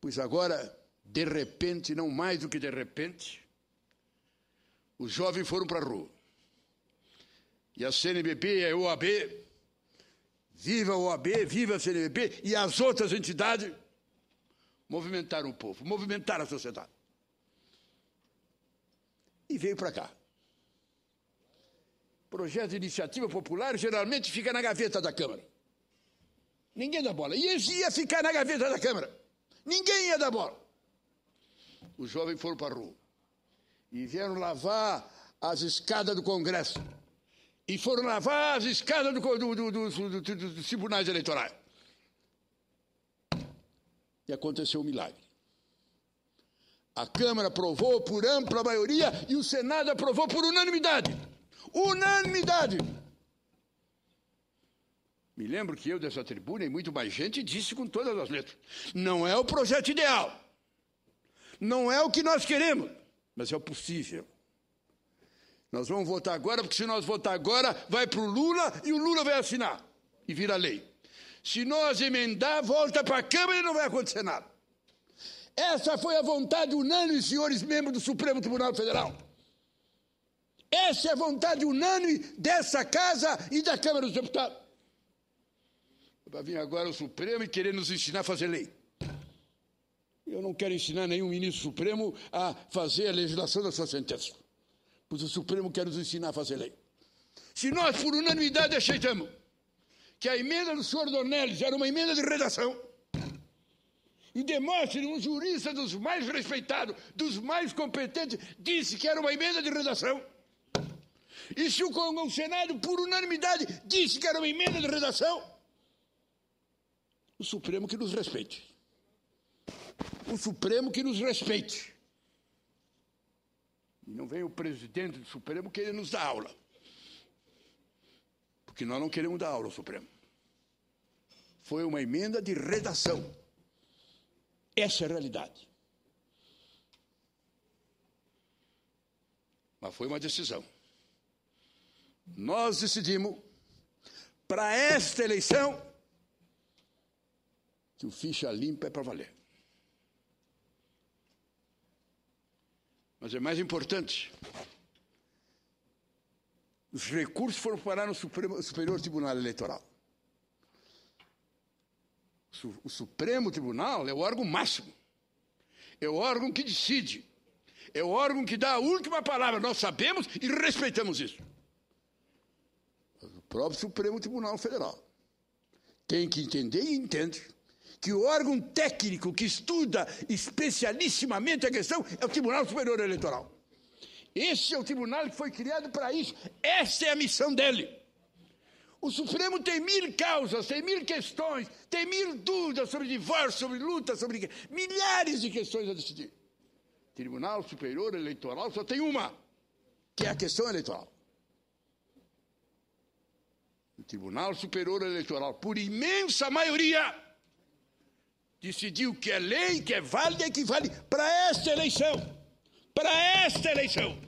Pois agora, de repente, não mais do que de repente, os jovens foram para a rua. E a CNBB e a OAB, viva a OAB, viva a CNBB e as outras entidades movimentaram o povo, movimentaram a sociedade. E veio para cá. Projeto de iniciativa popular geralmente fica na gaveta da Câmara. Ninguém dá bola. E ia ficar na gaveta da Câmara. Ninguém ia dar bola. Os jovens foram para a rua e vieram lavar as escadas do Congresso. E foram lavar as escadas do, do, do, dos tribunais eleitorais. E aconteceu um milagre. A Câmara aprovou por ampla maioria e o Senado aprovou por unanimidade. Unanimidade! Me lembro que eu dessa tribuna e muito mais gente disse com todas as letras: não é o projeto ideal, não é o que nós queremos, mas é o possível. Nós vamos votar agora, porque se nós votar agora, vai para o Lula e o Lula vai assinar e vira lei. Se nós emendar, volta para a Câmara e não vai acontecer nada. Essa foi a vontade unânime, senhores membros do Supremo Tribunal Federal. Essa é a vontade unânime dessa casa e da Câmara dos Deputados. Vai vir agora o Supremo e querer nos ensinar a fazer lei. Eu não quero ensinar nenhum ministro Supremo a fazer a legislação da sua sentença, pois o Supremo quer nos ensinar a fazer lei. Se nós, por unanimidade, aceitamos que a emenda do senhor Dornelles era uma emenda de redação, e demonstre um jurista dos mais respeitados, dos mais competentes, disse que era uma emenda de redação. E se o, o Senado, por unanimidade, disse que era uma emenda de redação, o Supremo que nos respeite. O Supremo que nos respeite. E não vem o presidente do Supremo querer nos dar aula. Porque nós não queremos dar aula ao Supremo. Foi uma emenda de redação. Essa é a realidade. Mas foi uma decisão. Nós decidimos, para esta eleição, que o ficha limpa é para valer. Mas é mais importante. Os recursos foram parar no Supremo, Superior Tribunal Eleitoral. O Supremo Tribunal é o órgão máximo. É o órgão que decide. É o órgão que dá a última palavra. Nós sabemos e respeitamos isso. o próprio Supremo Tribunal Federal tem que entender e entende que o órgão técnico que estuda especialissimamente a questão é o Tribunal Superior Eleitoral. Esse é o tribunal que foi criado para isso. Essa é a missão dele. O Supremo tem mil causas, tem mil questões, tem mil dúvidas sobre divórcio, sobre luta, sobre milhares de questões a decidir. Tribunal Superior Eleitoral só tem uma, que é a questão eleitoral. O Tribunal Superior Eleitoral, por imensa maioria, decidir o que é lei, que é válida e que vale para esta eleição. Para esta eleição.